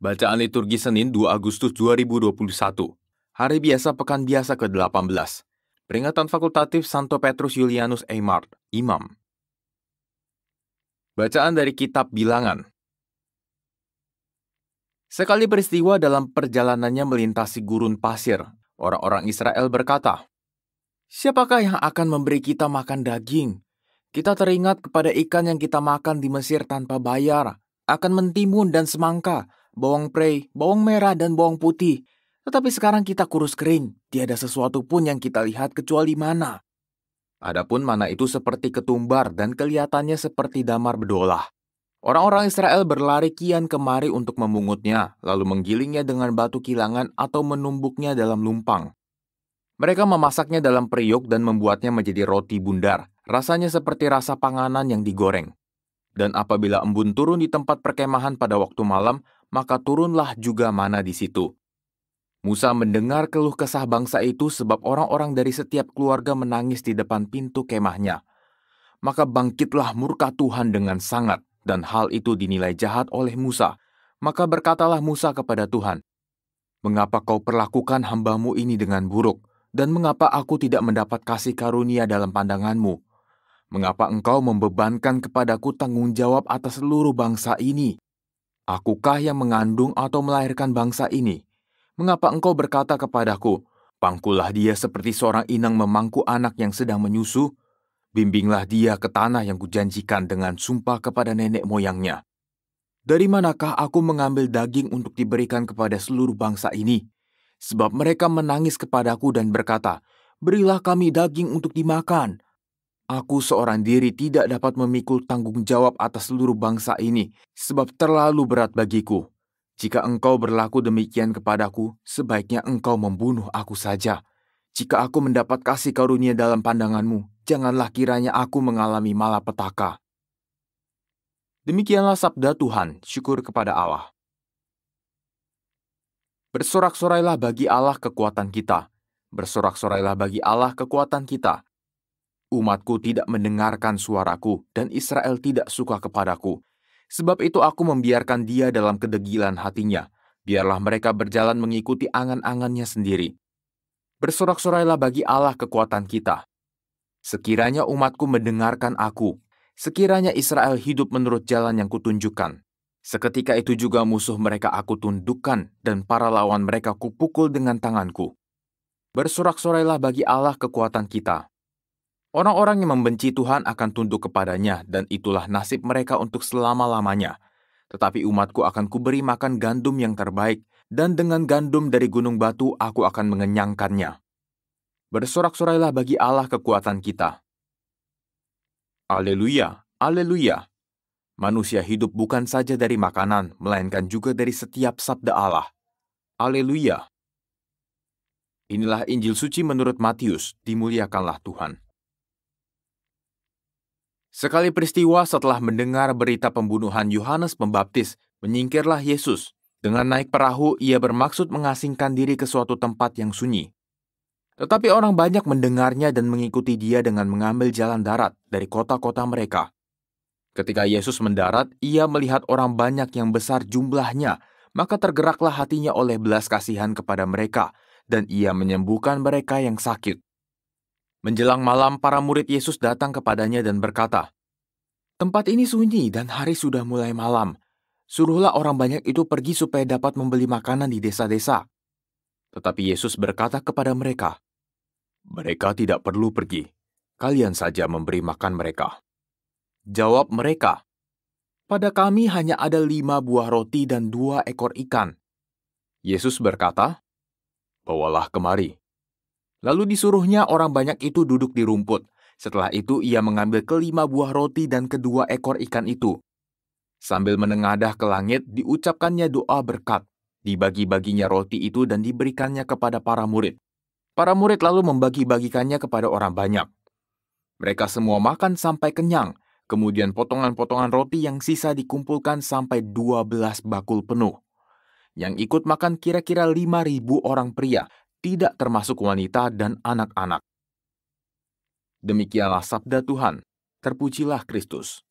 Bacaan liturgi Senin 2 Agustus 2021, hari biasa pekan biasa ke-18. Peringatan fakultatif Santo Petrus Julianus Eymard, Imam. Bacaan dari kitab Bilangan. Sekali peristiwa dalam perjalanannya melintasi gurun pasir, orang-orang Israel berkata, "Siapakah yang akan memberi kita makan daging? Kita teringat kepada ikan yang kita makan di Mesir tanpa bayar, akan mentimun dan semangka." bawang prei, bawang merah, dan bawang putih. Tetapi sekarang kita kurus kering, tiada sesuatu pun yang kita lihat kecuali mana. Adapun mana itu seperti ketumbar dan kelihatannya seperti damar bedolah. Orang-orang Israel berlari kian kemari untuk memungutnya, lalu menggilingnya dengan batu kilangan atau menumbuknya dalam lumpang. Mereka memasaknya dalam periuk dan membuatnya menjadi roti bundar, rasanya seperti rasa panganan yang digoreng. Dan apabila embun turun di tempat perkemahan pada waktu malam, maka turunlah juga mana di situ. Musa mendengar keluh kesah bangsa itu sebab orang-orang dari setiap keluarga menangis di depan pintu kemahnya. Maka bangkitlah murka Tuhan dengan sangat, dan hal itu dinilai jahat oleh Musa. Maka berkatalah Musa kepada Tuhan, Mengapa kau perlakukan hambamu ini dengan buruk, dan mengapa aku tidak mendapat kasih karunia dalam pandanganmu? Mengapa engkau membebankan kepadaku tanggung jawab atas seluruh bangsa ini? Akukah yang mengandung atau melahirkan bangsa ini? Mengapa engkau berkata kepadaku, Pangkulah dia seperti seorang inang memangku anak yang sedang menyusu, bimbinglah dia ke tanah yang kujanjikan dengan sumpah kepada nenek moyangnya. Dari manakah aku mengambil daging untuk diberikan kepada seluruh bangsa ini? Sebab mereka menangis kepadaku dan berkata, Berilah kami daging untuk dimakan, Aku seorang diri tidak dapat memikul tanggung jawab atas seluruh bangsa ini, sebab terlalu berat bagiku. Jika engkau berlaku demikian kepadaku, sebaiknya engkau membunuh aku saja. Jika aku mendapat kasih karunia dalam pandanganmu, janganlah kiranya aku mengalami malapetaka. Demikianlah sabda Tuhan, syukur kepada Allah. Bersorak-sorailah bagi Allah kekuatan kita. Bersorak-sorailah bagi Allah kekuatan kita Umatku tidak mendengarkan suaraku, dan Israel tidak suka kepadaku. Sebab itu aku membiarkan dia dalam kedegilan hatinya. Biarlah mereka berjalan mengikuti angan-angannya sendiri. Bersorak-sorailah bagi Allah kekuatan kita. Sekiranya umatku mendengarkan aku, sekiranya Israel hidup menurut jalan yang kutunjukkan. Seketika itu juga musuh mereka aku tundukkan, dan para lawan mereka kupukul dengan tanganku. Bersorak-sorailah bagi Allah kekuatan kita, Orang-orang yang membenci Tuhan akan tunduk kepadanya, dan itulah nasib mereka untuk selama-lamanya. Tetapi umatku akan kuberi makan gandum yang terbaik, dan dengan gandum dari gunung batu aku akan mengenyangkannya. Bersorak-sorailah bagi Allah kekuatan kita. Aleluya, aleluya. Manusia hidup bukan saja dari makanan, melainkan juga dari setiap sabda Allah. Aleluya. Inilah Injil suci menurut Matius, dimuliakanlah Tuhan. Sekali peristiwa setelah mendengar berita pembunuhan Yohanes Pembaptis, menyingkirlah Yesus. Dengan naik perahu, ia bermaksud mengasingkan diri ke suatu tempat yang sunyi. Tetapi orang banyak mendengarnya dan mengikuti dia dengan mengambil jalan darat dari kota-kota mereka. Ketika Yesus mendarat, ia melihat orang banyak yang besar jumlahnya, maka tergeraklah hatinya oleh belas kasihan kepada mereka, dan ia menyembuhkan mereka yang sakit. Menjelang malam, para murid Yesus datang kepadanya dan berkata, Tempat ini sunyi dan hari sudah mulai malam. Suruhlah orang banyak itu pergi supaya dapat membeli makanan di desa-desa. Tetapi Yesus berkata kepada mereka, Mereka tidak perlu pergi. Kalian saja memberi makan mereka. Jawab mereka, Pada kami hanya ada lima buah roti dan dua ekor ikan. Yesus berkata, Bawalah kemari. Lalu disuruhnya orang banyak itu duduk di rumput. Setelah itu ia mengambil kelima buah roti dan kedua ekor ikan itu. Sambil menengadah ke langit, diucapkannya doa berkat. Dibagi-baginya roti itu dan diberikannya kepada para murid. Para murid lalu membagi-bagikannya kepada orang banyak. Mereka semua makan sampai kenyang, kemudian potongan-potongan roti yang sisa dikumpulkan sampai 12 bakul penuh. Yang ikut makan kira-kira 5.000 orang pria tidak termasuk wanita dan anak-anak. Demikianlah sabda Tuhan, terpujilah Kristus.